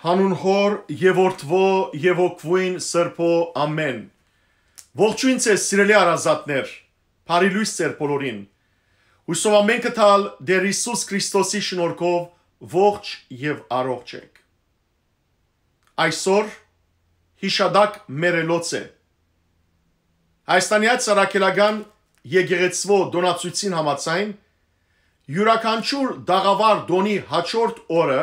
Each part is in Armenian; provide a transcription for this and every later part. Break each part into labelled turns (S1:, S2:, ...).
S1: հանուն հոր եւ որդվո եւ օքվին սրբո ամեն ողջույն ցես սիրելի արազատներ բարի լույս ցեր բոլորին հույսով ամեն կտալ դեր Հիսուս Քրիստոսի շնորհքով ողջ եւ առողջ եք այսօր հիշադակ մերելոց է հայաստանյաց սարակելական եկեղեցվո դոնացույցին համացայն յուրաքանչյուր դաղավար դոնի հաջորդ օրը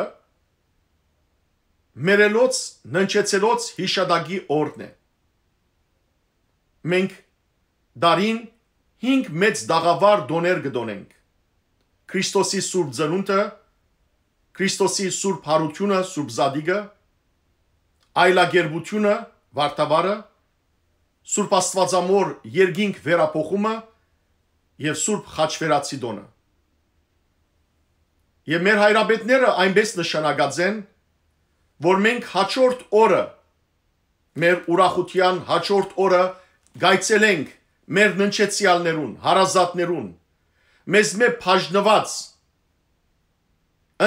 S1: մերելոց, ննչեցելոց հիշադակի օրն է։ Մենք դարին 5 մեծ դաղավար դոներ կդոնենք։ Քրիստոսի Սուրբ Ձնունտը, Քրիստոսի Սուրբ Հարությունը, Սուրբ Զադիգը, այլագերբությունը, Վարտավարը, Սուրբ Աստվածամոր երգինք վերապոխումը եւ Սուրբ Խաչվերացի դոնը։ Եվ մեր հայրապետները այնպես նշանակած են, որ մենք հաջորդ օրը մեր ուրախության հաջորդ օրը գայցել ենք մեր ննչեցյալներուն, հարազատներուն, մեզ մե բաժնված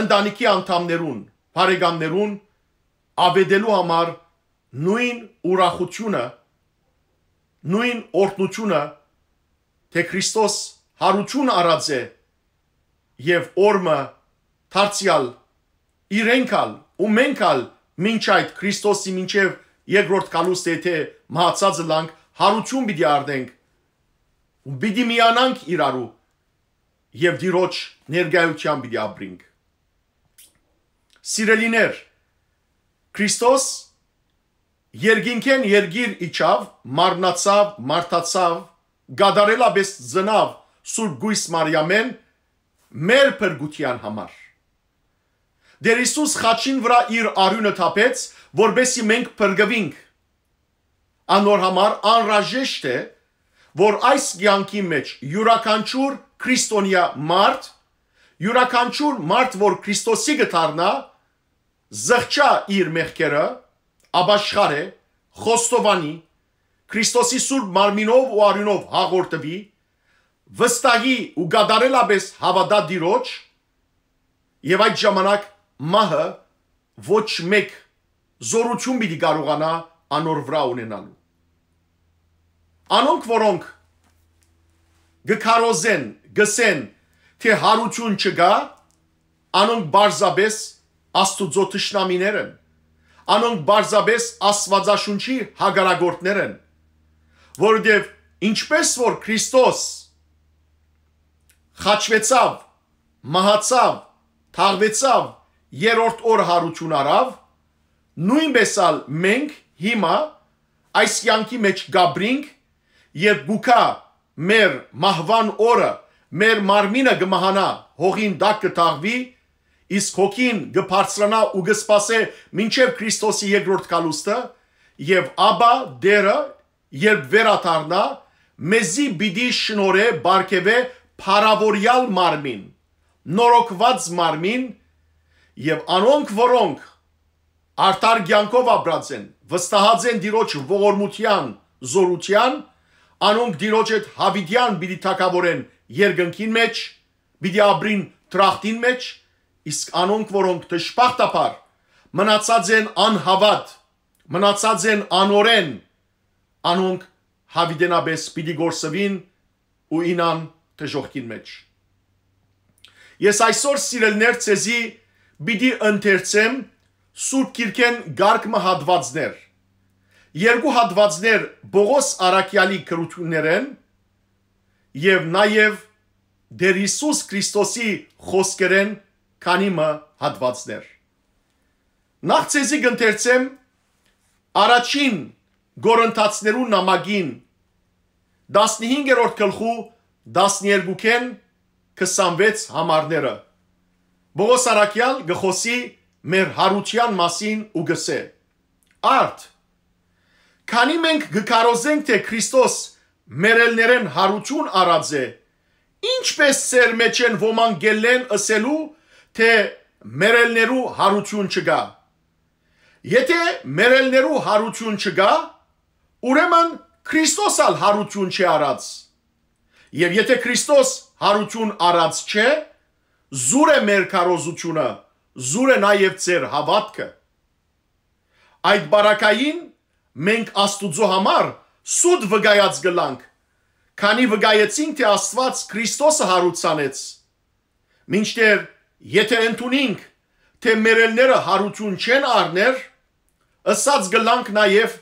S1: ընտանիքի անդամներուն, բարեկամներուն ավետելու համար նույն ուրախությունը, նույն օրհնությունը, թե Քրիստոս հարություն արած է եւ օրը դարձյալ իրենքալ ու մենք ալ մինչ այդ Քրիստոսի մինչև երկրորդ կալուս եթե մահացածը լանք հարություն պիտի արդենք ու պիտի միանանք իրարու եւ դիրոջ ներգայության պիտի ապրենք Սիրելիներ Քրիստոս երկինքեն երգիր իջավ մարնացավ մարտացավ գադարելաբես զնավ Սուրբ Գույս Մարիամեն մեր փրկության համար Դեր Հիսուս խաչին վրա իր արյունը թափեց, որբեսի մենք փրկվենք։ Անոր համար անրաժեշտ է, որ այս կյանքի մեջ յուրաքանչյուր քրիստոնյա մարդ, յուրաքանչյուր մարդ, որ Քրիստոսի գտարնա, զղճա իր մեղքերը, աբաշխարե, խոստովանի, Քրիստոսի սուրբ մարմինով ու արյունով հաղորդվի, վստահի ու գադարելաբես հավատա դիրոջ, եւ այդ ժամանակ մահը ոչ մեկ զորություն պիտի կարողանա անոր վրա ունենալու։ Անոնք, որոնք գկարոզեն, գսեն, թե հարություն չկա, անոնք բարձաբես աստուծո թշնամիներ են։ Անոնք բարձաբես աստվածաշունչի հագարագորդներ են։ Որովհետև ինչպես որ Քրիստոս խաչվեցավ, մահացավ, թաղվեցավ երրորդ օր հարություն արավ, նույնպես ալ մենք հիմա այս յանքի մեջ գաբրինք եւ գուկա մեր մահվան օրը մեր մարմինը գմահանա հողին դակ կտաղվի իսկ հոգին գբարձրանա ու գսպասե մինչև Քրիստոսի երկրորդ կալուստը եւ աբա դերը երբ վերաթարնա մեզի բիդի շնորե բարգեւե փարավորյալ մարմին նորոգված մարմին եւ անոնք, որոնք արտար ցանկով ապրած են, վստահած են Տիրոջ ողորմության, զորության, անոնք Տիրոջ այդ հավիդյան պիտի թակավորեն երկնքին մեջ, պիտի ապրին տրախտին մեջ, իսկ անոնք, որոնք դժբախտաբար մնացած են անհավատ, մնացած են անորեն, անոնք հավիդենաբես պիտի գործվին ու ինան դժողքին մեջ։ Ես այսօր սիրելներ ցեզի պիտի ընթերցեմ Սուրբ Գիրքեն Գարգմը հատվածներ։ Երկու հատվածներ Բողոս Արաքյալի քրություններեն եւ նաեւ Դեր Հիսուս Քրիստոսի խոսքերեն քանիմը հատվածներ։ Նախ ցեզի գընթերցեմ առաջին Գորընթացներու նամակին 15-րդ գլխու 12-ին 26 համարները Բողոս Արաքյալ գխոսի մեր հարության մասին ու գսե. Արդ քանի մենք գկարոզենք թե Քրիստոս մերելներեն հարություն արած է, ինչպես ծեր մեջ են ոմանգելեն ասելու, թե մերելներու հարություն չկա։ Եթե մերելներու հարություն չկա, ուրեմն Քրիստոսալ հարություն չի արած։ Եվ եթե Քրիստոս հարություն արած չէ, զուր է մեր քարոզությունը, զուր է նաև ձեր հավատքը։ Այդ բարակային մենք Աստուծո համար սուտ վկայած գլանք, քանի վկայեցին, թե Աստված Քրիստոսը հարուցանեց։ Մինչդեռ եթե ընդունենք, թե մերելները հարություն չեն առներ, ըսած գլանք նաև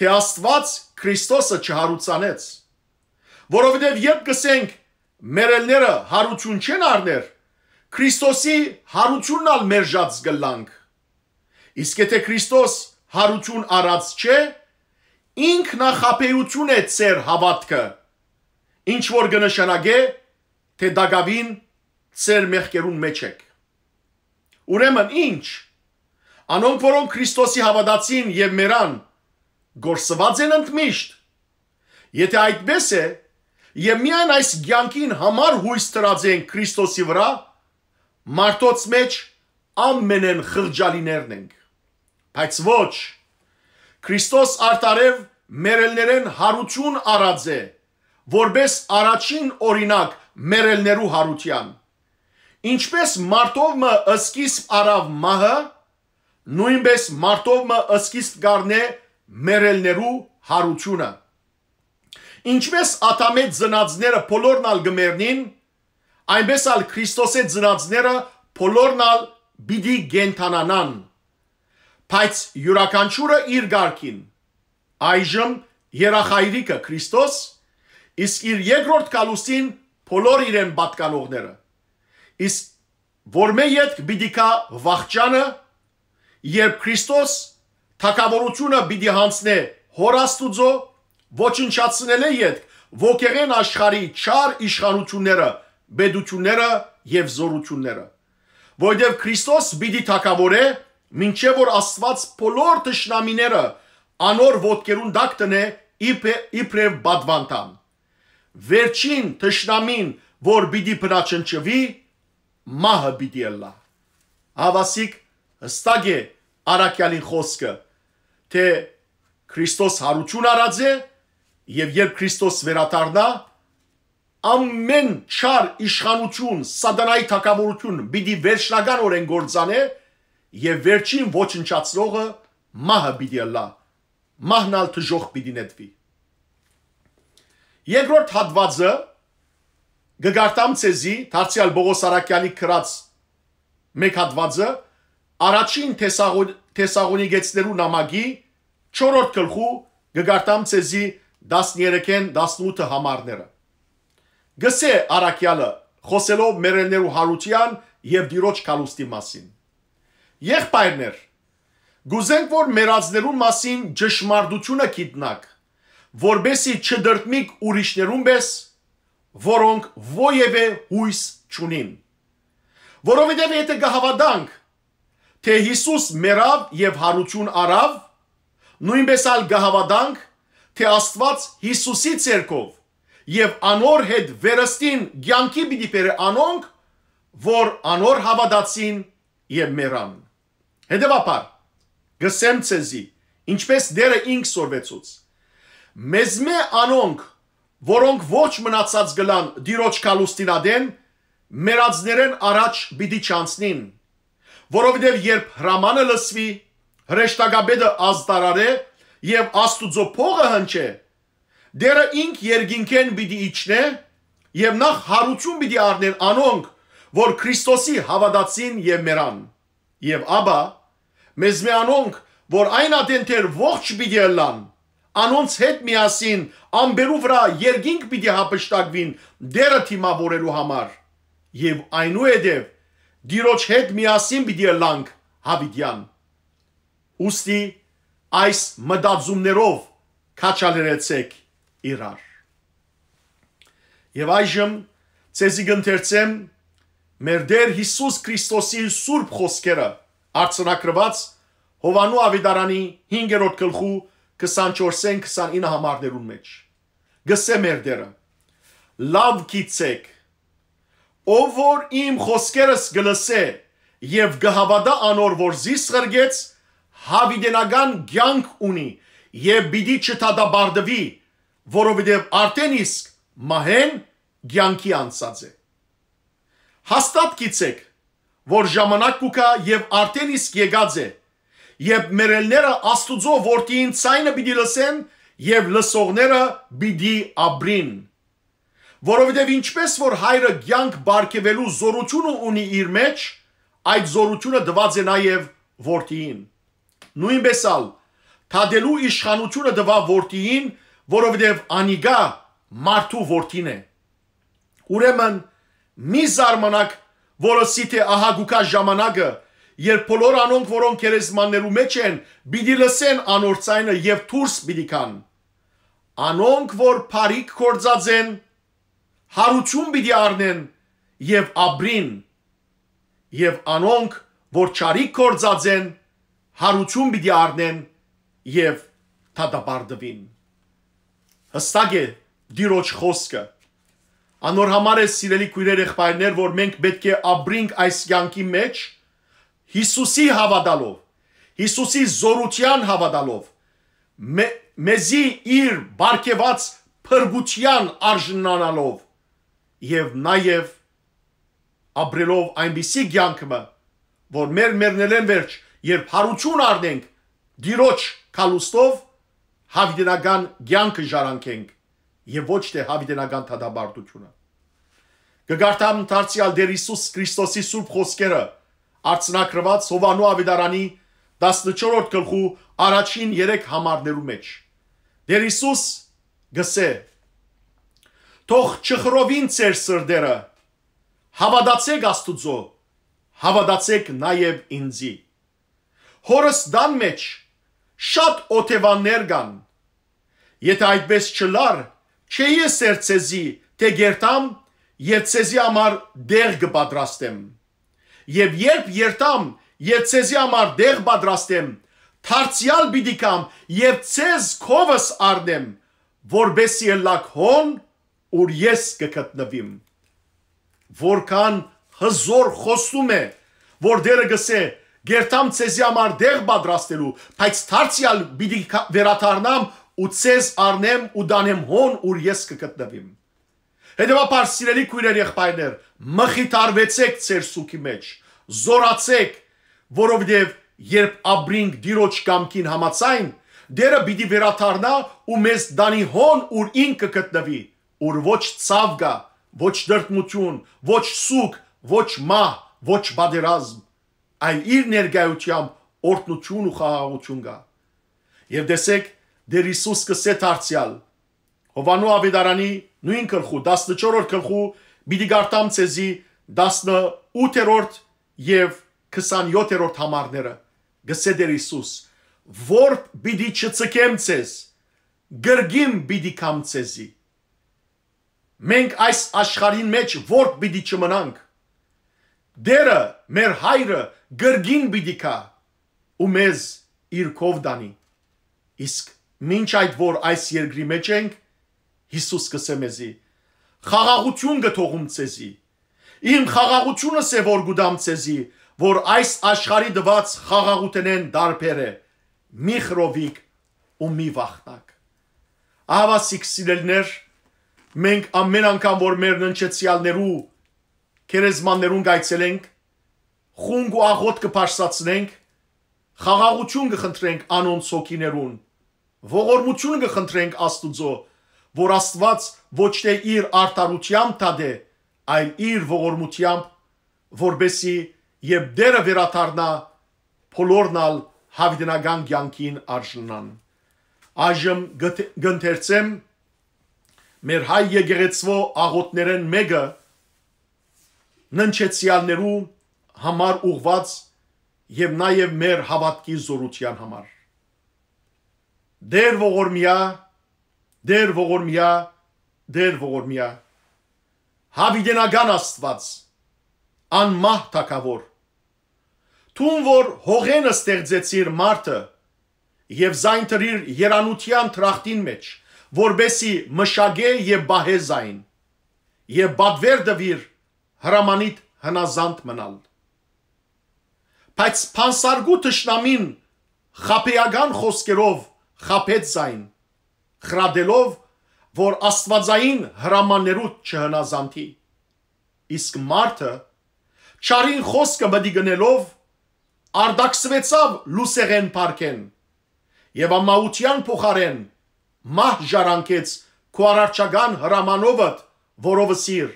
S1: թե Աստված Քրիստոսը չհարուցանեց։ Որովհետև երբ գսենք մերելները հարություն չեն առներ, Քրիստոսի հարությունն ալ մերժած գլանք։ Իսկ եթե Քրիստոս հարություն առած չէ, ինքնախապեյություն է ծեր հավատքը։ Ինչ որ կնշանակե, թե դակավին ծեր մեղքերուն մեջ եք։ Ուրեմն ինչ Անոնք որոնք Քրիստոսի հավատացին եւ մեռան, գործված են ընդմիշտ։ Եթե այդպես է, եւ միայն այս ցանկին համար հույս տրած են Քրիստոսի վրա, մարդոց մեջ ամենեն խղճալիներն ենք։ Բայց ոչ Քրիստոս արտարև մերելներեն հարություն առած է, որբես առաջին օրինակ մերելներու հարության։ Ինչպես Մարտովը սկիզբ առավ մահը, նույնպես Մարտովը սկիզբ գառնե մերելներու հարությունը։ Ինչպես ատամետ զնածները փոլորնալ գմերնին, այնպես ալ Քրիստոսի ծնածները փոլորնալ բիդի գենթանանան։ Բայց յուրաքանչյուրը իր ղարքին։ Այժմ երախայրիկը Քրիստոս, իսկ իր երկրորդ կալուստին փոլոր իրեն պատկանողները։ Իսկ որ մե յետք բիդիկա վախճանը, երբ Քրիստոս թակավորությունը բիդի հանցնե հորաստուծո ոչնչացնել է յետք ոգեղեն աշխարի չար իշխանությունները բեդությունները եւ զորությունները։ Որտեւ Քրիստոս պիտի թակավորե, ինչեւ որ Աստված բոլոր ճշնամիները անոր ոդկերուն դակ տնե իբրև բադվանտան։ Վերջին ճշնամին, որ պիտի բնաչնչվի, մահը պիտի լա։ Հավասիկ հստակ է Արաքյալի խոսքը, թե Քրիստոս հարություն արած է եւ երբ Քրիստոս վերադառնա, ամեն չար իշխանություն, սատանայի թակավորություն պիտի վերջնական օրեն գործանե եւ վերջին ոչնչացնողը մահը պիտի լա։ Մահնալ թժող պիտի նետվի։ Երկրորդ հատվածը գգարտամ ցեզի Թարցիալ Բողոս Արաքյանի քրած մեկ հատվածը առաջին Թեսաղոնիկեցներու նամակի 4-րդ գլխու գգարտամ ցեզի 13-ն 18-ը համարները Գսե Արաքյալը խոսելով մերելներու հարության եւ դիրոջ կալուստի մասին։ Եղբայրներ, գուզենք որ մերածներու մասին ճշմարտությունը գիտնակ, որբեսի չդրտմիկ ուրիշներուն պես, որոնք ոևէ հույս չունին։ Որովհետեւ եթե գահավադանք, թե Հիսուս մերավ եւ հարություն արավ, նույնպես ալ գահավադանք, թե Աստված Հիսուսի ցերկով եւ անոր հետ վերստին ցանկի պիտի բերի անոնք, որ անոր հավատացին եւ մեռան։ Հետևաբար գսեմ ցեզի, ինչպես դերը ինքս օրվեցուց։ Մեզմե անոնք, որոնք ոչ մնացած գլան դիրոջ կալուստինադեն, մեռածներեն առաջ պիտի չանցնին, որովհետև երբ հրամանը լսվի, հրեշտակաբեդը ազդարարե եւ աստուծո փողը հնչե, դերը ինք երգինքեն պիտի իջնե եւ նախ հարություն պիտի առնեն անոնք, որ Քրիստոսի հավատացին եւ մեռան։ Եվ ապա մեզ մի անոնք, որ այն ադենտեր ողջ պիտի լան, անոնց հետ միասին ամբերու վրա երգինք պիտի հապշտակվին դերը թիմավորելու համար։ Եվ այնուհետև դիրոջ հետ միասին պիտի լանք հավիդյան։ Ոստի այս մտածումներով քաչալերեցեք իրար։ Եվ այժմ ցեզի գընթերցեմ մեր Տեր Հիսուս Քրիստոսի սուրբ խոսքերը արցանակրված Հովանու Ավիդարանի 5-րդ գլխու 24-ին 29 համարներուն մեջ։ Գսե մեր Տերը. Լավ գիցեք, ով որ իմ խոսքերս գլսե եւ գհավադա անոր որ զիս ղրգեց հավիդենական ցանկ ունի եւ բիդի չտադաբարդվի որովհետև արդեն իսկ մահեն ցանկի անցած է։ Հաստատ գիտեք, որ ժամանակ կուկա եւ արդեն իսկ եկած է։ Եվ մերելները Աստուծո որդին ցայնը պիտի լսեն եւ լսողները պիտի աբրին։ Որովհետեւ ինչպես որ հայրը ցանկ բարգեվելու զորությունը ունի իր մեջ, այդ զորությունը դված է նաեւ որդին։ Նույնպես ալ թադելու իշխանությունը դվա որդին, որովհետև անիգա մարդու որդին է։ Ուրեմն մի զարմանակ, որոսի թե ահագուկա ժամանակը, երբ բոլոր անոնք, որոնք երեսմաններու մեջ են, պիտի լսեն անորցայինը եւ դուրս պիտի կան։ Անոնք, որ բարիք կործած են, հարություն պիտի առնեն եւ աբրին։ Եվ անոնք, որ ճարիք կործած են, հարություն պիտի առնեն եւ թադաբարդվին։ Հստակ է դիրոջ խոսքը։ Անոր համար է սիրելի քույրեր եղբայրներ, որ մենք պետք է ապրենք այս յանքի մեջ Հիսուսի հավատալով, Հիսուսի զորության հավատալով, մե, մեզի իր բարգեված փրկության արժանանալով եւ նաեւ ապրելով այնպիսի յանքը, որ մեր մերնել են վերջ, երբ հարություն արնենք դիրոջ կալուստով հավիտենական ցանկը ժառանգենք եւ ոչ թե հավիտենական թադաբարտությունը։ Կգարտամ դարձյալ դեր Հիսուս Քրիստոսի սուրբ խոսքերը արցնակրված Հովանու Ավետարանի 14-րդ գլխու առաջին 3 համարներու մեջ։ Դեր Հիսուս գսե. Թող չխրովին ծեր սրդերը։ Հավատացեք Աստուծո, հավատացեք նաև ինձի։ Հորս դան մեջ շատ օթևաններ կան։ Եթե այդպես չլար, չէի սերցեզի, թե գերտամ Երցեզի համար դեղ կպատրաստեմ։ Եվ երբ երտամ Երցեզի համար դեղ պատրաստեմ, թարցիալ պիտի կամ եւ ցեզ քովս արնեմ, որբեսի լակ հոն ուր ես կգտնվիմ։ Որքան հզոր խոսում է, որ դերը գսե Գերտամ ցեզի համար դեղ պատրաստելու, բայց դարձյալ պիտի վերաթարնամ ու ցեզ առնեմ ու դանեմ հոն, ուր ես կգտնվեմ։ Հետևաբար սիրելի քույրեր եղբայրներ, մխիթարվեցեք ձեր սուքի մեջ, զորացեք, որովհետև երբ ապրինք դիրոջ կամքին համացայն, դերը պիտի վերաթարնա ու մեզ դանի հոն, ուր ինքը գտնվի, ուր ոչ ցավ գա, ոչ դրտմություն, ոչ սուք, ոչ մահ, ոչ բادرազմ այլ իր ներկայությամբ օրտնություն ու խաղաղություն կա։ Եվ դեսեք, դեր Հիսուս կսեթ արցյալ։ Հովանու ավետարանի նույն գլխու 14-րդ գլխու պիտի գարտամ ցեզի 18-րդ եւ 27-րդ համարները։ Գսե դեր Հիսուս, որբ պիտի չծկեմ ցեզ, գրգիմ պիտի կամ ցեզի։ Մենք այս աշխարհին մեջ որբ պիտի չմնանք։ Դերը մեր հայրը գրգին պիտի կա ու մեզ իրքով դանի։ Իսկ մինչ այդ որ այս երկրի մեջ ենք, Հիսուս կսեմեզի, խաղաղություն գթողում ցեզի։ Իմ խաղաղությունս է որ գուդամ ցեզի, որ այս աշխարի դված խաղաղութենեն դարբերը։ Մի խրովիկ ու մի վախտակ։ Ավասիկ սիրելներ, մենք ամեն անգամ որ մեր ննչեցյալներու քերեզմաններուն գայցելենք, խունգ ու աղոտ կփաշսացնենք, խաղաղություն կխնդրենք անոնց հոգիներուն, ողորմություն կխնդրենք Աստուծո, որ Աստված ոչ թե իր արտարությամբ տադե, այլ իր ողորմությամբ, որբեսի եւ դերը վերաթարնա փոլորնալ հավիդնական կյանքին արժանան։ Այժմ գընթերցեմ մեր հայ եկեղեցվո աղոտներեն մեկը ննչեցյալներու համար ուղված եւ նաեւ մեր հավատքի զորության համար։ Դեր ողորմիա, դեր ողորմիա, դեր ողորմիա։ Հավիդենական Աստված, անմահ թակավոր։ Թուն որ հողենը ստեղծեցիր մարդը եւ զայն տրիր երանության թրախտին մեջ, որբեսի մշագե եւ բահե զայն եւ բադվեր դվիր հրամանիտ հնազանդ մնալ։ Բայց փանսարգու ճշնամին խապեական խոսքերով խապեց այն, խրադելով, որ աստվածային հրամաններու չհնազանդի։ Իսկ մարդը չարին խոսքը բդի գնելով արդակսվեցավ լուսեղեն պարքեն և ամաության փոխարեն մահ ժարանքեց քո արարչական հրամանովդ, որովը սիր,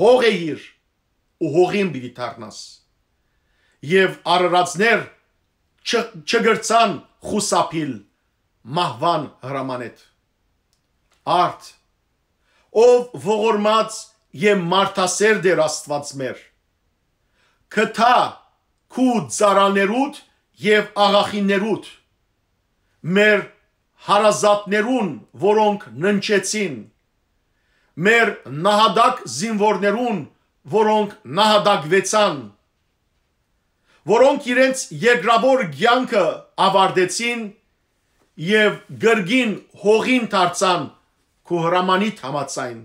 S1: հող է իր ու հողին պիտի դառնաս եւ արարածներ չգրցան խուսափիլ մահվան հրամանետ արդ ով ողորմած եւ մարտասեր դեր աստված մեր քթա քու ծարաներուտ եւ աղախիներուտ մեր հարազատներուն որոնք ննչեցին մեր նահադակ զինվորներուն որոնք նահադակվեցան որոնք իրենց երկրավոր ցանկը ավարտեցին եւ գրգին հողին դարձան Կոհրամանի համացայն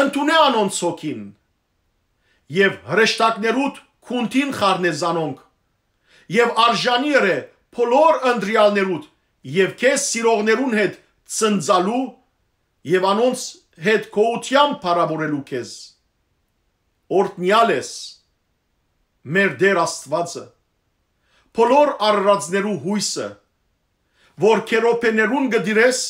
S1: ընդունե անոնց հոգին եւ հրեշտակներուտ քունտին խառնեզանոնք եւ արժանի է փոլոր ընդրյալներուտ եւ քեզ սիրողներուն հետ ծնծալու եւ անոնց հետ կոությամբ փարավորելու քեզ օրտնյալ ես մեր Տեր Աստվածը, բոլոր արարածներու հույսը, որ քերոպեներուն գդիրես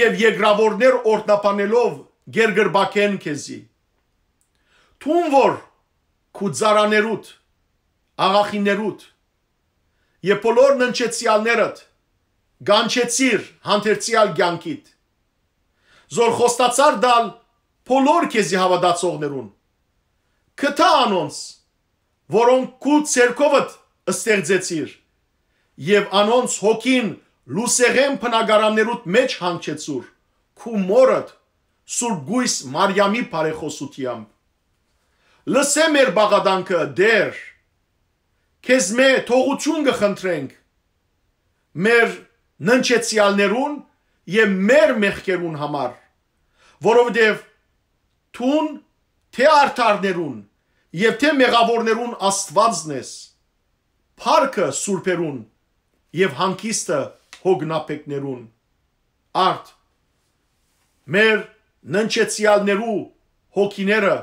S1: եւ եգրավորներ օրտնապանելով գերգրբակեն քեզի։ Թուն որ քուձարաներուդ, աղախիներուդ եւ բոլոր ննչեցյալներդ գանչեցիր հանդերցյալ ցանկիդ։ Զոր խոստացար դալ բոլոր քեզի հավատացողներուն։ Կտա անոնց որոնք քու ցերկովդ ստեղծեցիր եւ անոնց հոգին լուսեղեն փնագարաններուդ մեջ հանգեցուր քու մորդ Սուրբ Գույս Մարիամի բարեխոսությամբ լսե մեր բաղադանքը դեր քեզ մե թողություն կխնդրենք մեր ննչեցյալներուն եւ մեր մեղքերուն համար որովհետեւ թուն թե արդարներուն եւ թե մեղավորներուն Աստվածն ես փառքը սուրբերուն եւ հանգիստը հոգնապեկներուն արդ մեր ննչեցյալներու հոգիները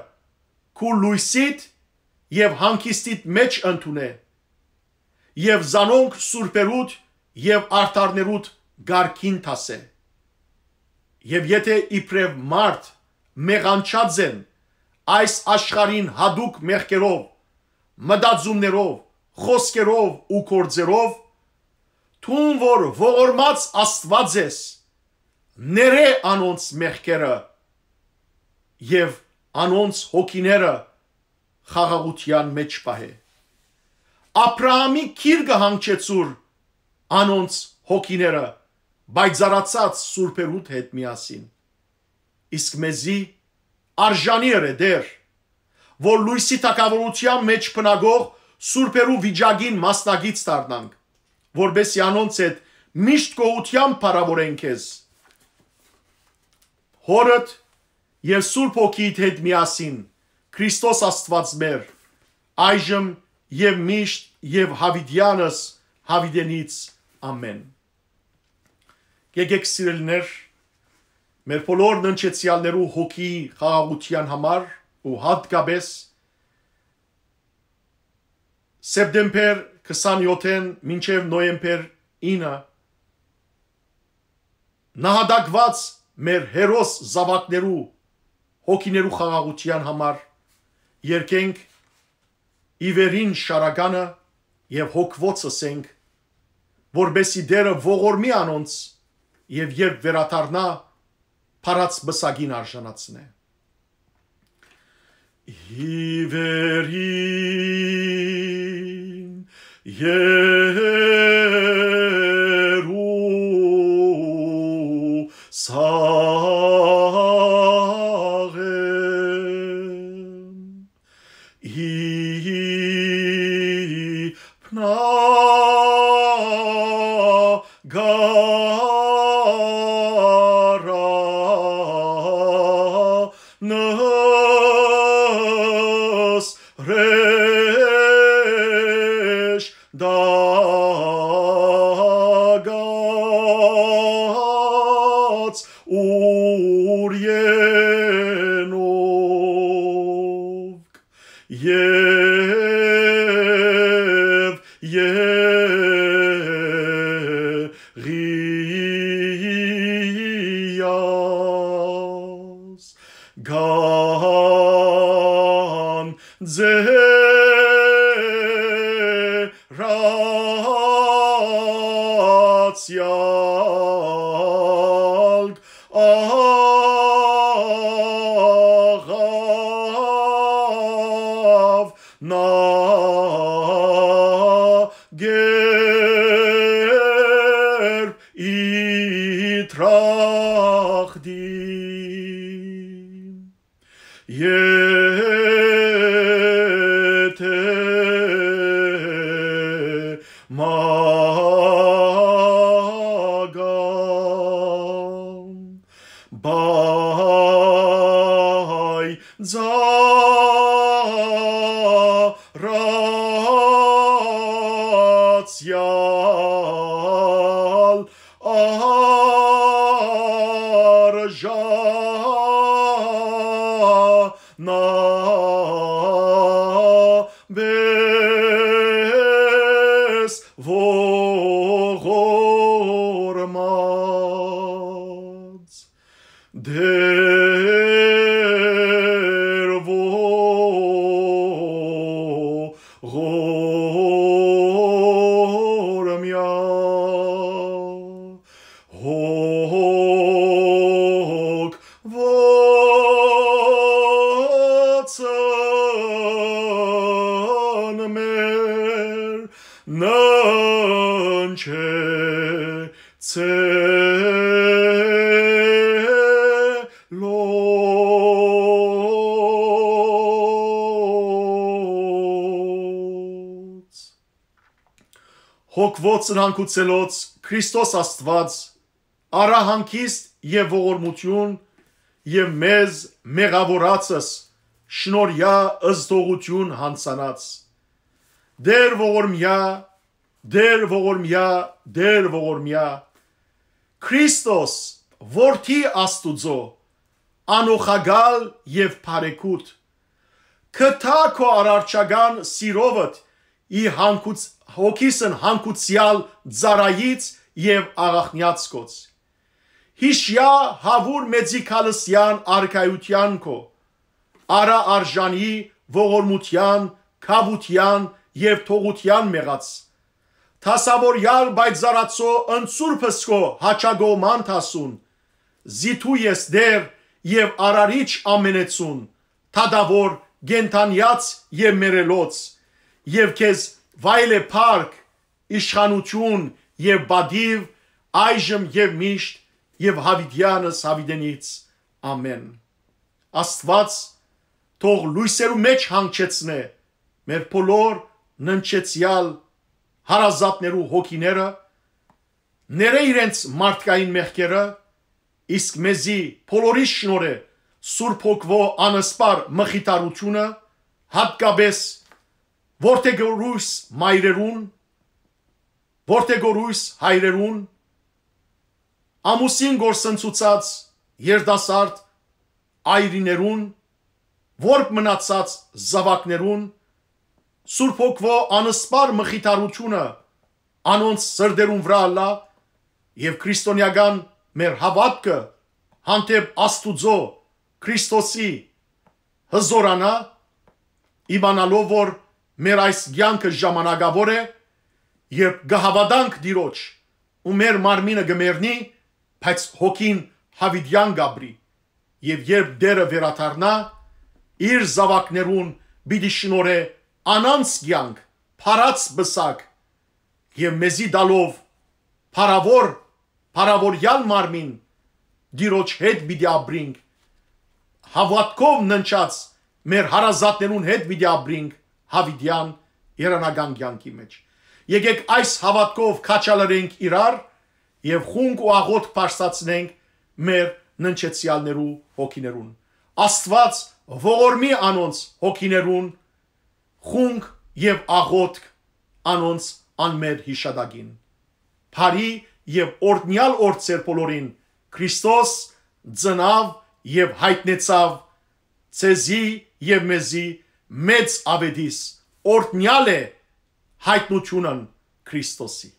S1: քու լույսիդ եւ հանգիստիդ մեջ ընդունե եւ զանոնք սուրբերուդ եւ արտարներուդ գարկին տասե եւ եթե իբրև մարդ մեղանչած են այս աշխարհին հadouk մեղքերով, մտածումներով, խոսքերով ու կործերով թուն որ ողորմած Աստված ես ներե անոնց մեղքերը եւ անոնց հոգիները խաղաղության մեջ պահե Աբրահամի քիրգը հանգեցուր անոնց հոգիները բայց զարացած Սուրբերուտ հետ միասին իսկ մեզի արժանի էր դեր, որ լույսի տակավորության մեջ փնագող սուրբերու վիճակին մասնագից դառնանք, որբես յանոնց այդ միշտ գողությամբ փառավորենք ես։ Հորդ եւ Սուրբ Հոգիդ հետ միասին Քրիստոս Աստված մեր այժմ եւ միշտ եւ հավիդյանս հավիդենից ամեն։ Եկեք սիրելներ մեր բոլոր ննչեցյալներու հոգի խաղաղության համար ու հատկապես սեպտեմբեր 27-ին մինչև նոյեմբեր 9-ը նահատակված մեր հերոս զավակներու հոգիներու խաղաղության համար երկենք իվերին շարականը եւ հոգվոցս ենք որբեսի դերը ողորմի անոնց եւ երբ վերաթարնա փարած բսագին արժանացնե
S2: Հիվերին Ես Oh. No.
S1: հոգվոց ընհանքուցելոց Քրիստոս Աստված արահանքիստ եւ ողորմություն եւ մեզ մեղավորածս շնորհյա ըստողություն հանցանած դեր ողորմյա դեր ողորմյա դեր ողորմյա Քրիստոս որդի Աստուծո անոխագալ եւ բարեկուտ կտա քո արարչական սիրովդ ի հանկուց հոգիսն հանկուցյալ ծարայից եւ աղախնյաց կոց հիշյա հավուր մեծիկալսյան արքայության քո արա արժանի ողորմության քավության եւ թողության մեղած Թասավորյալ բայց զարացո ընծուրփս քո հաճագոման թասուն զիթու ես դեր եւ արարիչ ամենեցուն թադավոր գենթանյաց եւ մերելոց եւ քեզ վայլե փառք իշխանություն եւ բադիվ այժմ եւ միշտ եւ հավիդյանս հավիդենից ամեն աստված թող լույսերու մեջ հանգեցնե մեր բոլոր ննչեցյալ հարազատներու հոգիները ներե իրենց մարդկային մեղքերը իսկ մեզի բոլորի շնորհը Սուրբ Հոգվո անսպար մխիթարությունը հատկապես Որտեգորույս մայրերուն, որտեգորույս հայրերուն, ամուսին գործընծուցած երդասարտ այրիներուն, որբ մնացած զավակներուն, Սուրբ ոգվո անսպար մխիթարությունը անոնց սրդերուն վրա լա եւ քրիստոնեական մեր հավատքը հանդեպ Աստուծո Քրիստոսի հզորանա իմանալով որ Մեր այս ցանկը ժամանակավոր է, երբ գահավադանք դիրոջ ու մեր մարմինը գմերնի, բայց հոգին հավիդյան գաբրի, եւ երբ դերը վերաթարնա, իր զավակներուն բիդի շնորե անանց ցանկ, փարած բսակ եւ մեզի դալով փարավոր փարավորյան մարմին դիրոջ հետ բիդի ապրինք հավատքով ննչած մեր հարազատներուն հետ բիդի ապրինք հավիդյան երանական կյանքի մեջ։ Եկեք այս հավատքով քաչալրենք իրար եւ խունկ ու աղոտ բարձացնենք մեր ննչեցյալներու հոգիներուն։ Աստված ողորմի անոնց հոգիներուն խունկ եւ աղոտ անոնց անմեր հիշադակին։ Փարի եւ օրդնյալ օրցեր բոլորին Քրիստոս ծնավ եւ հայտնեցավ ցեզի եւ մեզի մեծ ավետիս օրտնյալ է հայտնությունն Քրիստոսի